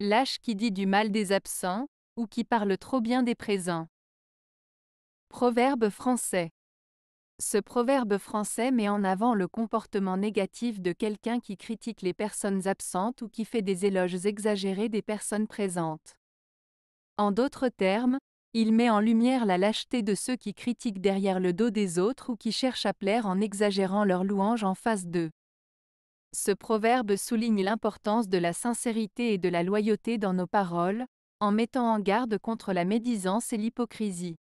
Lâche qui dit du mal des absents, ou qui parle trop bien des présents. Proverbe français. Ce proverbe français met en avant le comportement négatif de quelqu'un qui critique les personnes absentes ou qui fait des éloges exagérés des personnes présentes. En d'autres termes, il met en lumière la lâcheté de ceux qui critiquent derrière le dos des autres ou qui cherchent à plaire en exagérant leurs louanges en face d'eux. Ce proverbe souligne l'importance de la sincérité et de la loyauté dans nos paroles, en mettant en garde contre la médisance et l'hypocrisie.